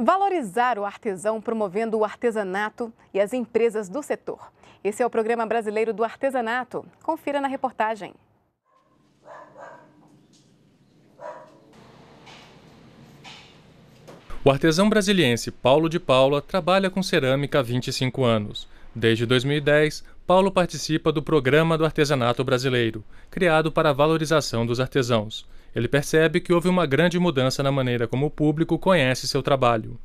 Valorizar o artesão promovendo o artesanato e as empresas do setor. Esse é o Programa Brasileiro do Artesanato. Confira na reportagem. O artesão brasiliense Paulo de Paula trabalha com cerâmica há 25 anos. Desde 2010, Paulo participa do Programa do Artesanato Brasileiro, criado para a valorização dos artesãos ele percebe que houve uma grande mudança na maneira como o público conhece seu trabalho.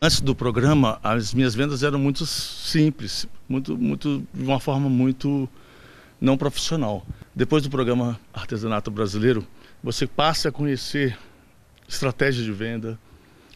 Antes do programa, as minhas vendas eram muito simples, muito, muito, de uma forma muito não profissional. Depois do programa Artesanato Brasileiro, você passa a conhecer estratégia de venda,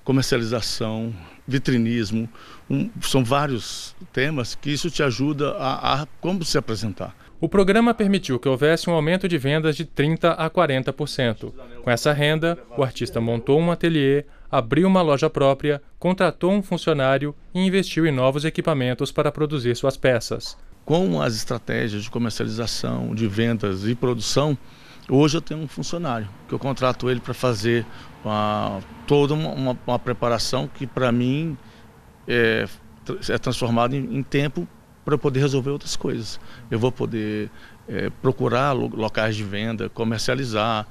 comercialização, vitrinismo, um, são vários temas que isso te ajuda a, a como se apresentar. O programa permitiu que houvesse um aumento de vendas de 30% a 40%. Com essa renda, o artista montou um ateliê, abriu uma loja própria, contratou um funcionário e investiu em novos equipamentos para produzir suas peças. Com as estratégias de comercialização, de vendas e produção, Hoje eu tenho um funcionário que eu contrato ele para fazer uma, toda uma, uma, preparação que para mim é, é transformada em, em tempo para eu poder resolver outras coisas. Eu vou poder é, procurar locais de venda, comercializar,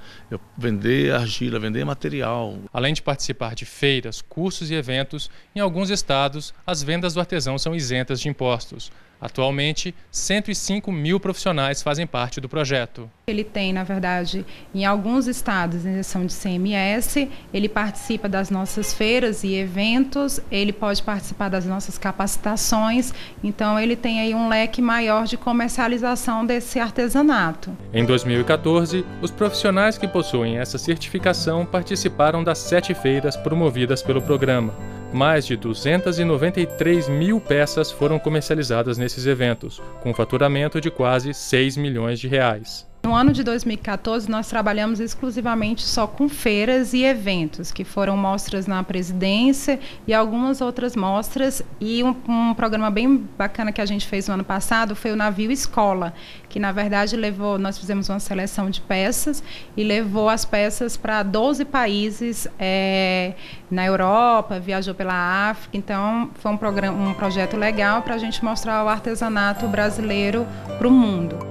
vender argila, vender material. Além de participar de feiras, cursos e eventos, em alguns estados as vendas do artesão são isentas de impostos. Atualmente, 105 mil profissionais fazem parte do projeto. Ele tem, na verdade, em alguns estados, isenção de CMS, ele participa das nossas feiras e eventos, ele pode participar das nossas capacitações, então ele tem aí um leque maior de comercialização desse artesanato. Em 2014, os profissionais que possuem essa certificação participaram das sete feiras promovidas pelo programa. Mais de 293 mil peças foram comercializadas nesses eventos, com faturamento de quase 6 milhões de reais. No ano de 2014, nós trabalhamos exclusivamente só com feiras e eventos, que foram mostras na presidência e algumas outras mostras. E um, um programa bem bacana que a gente fez no ano passado foi o Navio Escola, que na verdade levou, nós fizemos uma seleção de peças e levou as peças para 12 países é, na Europa, viajou pela África. Então, foi um, programa, um projeto legal para a gente mostrar o artesanato brasileiro para o mundo.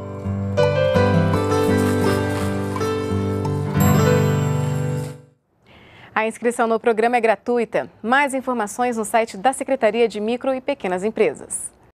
A inscrição no programa é gratuita. Mais informações no site da Secretaria de Micro e Pequenas Empresas.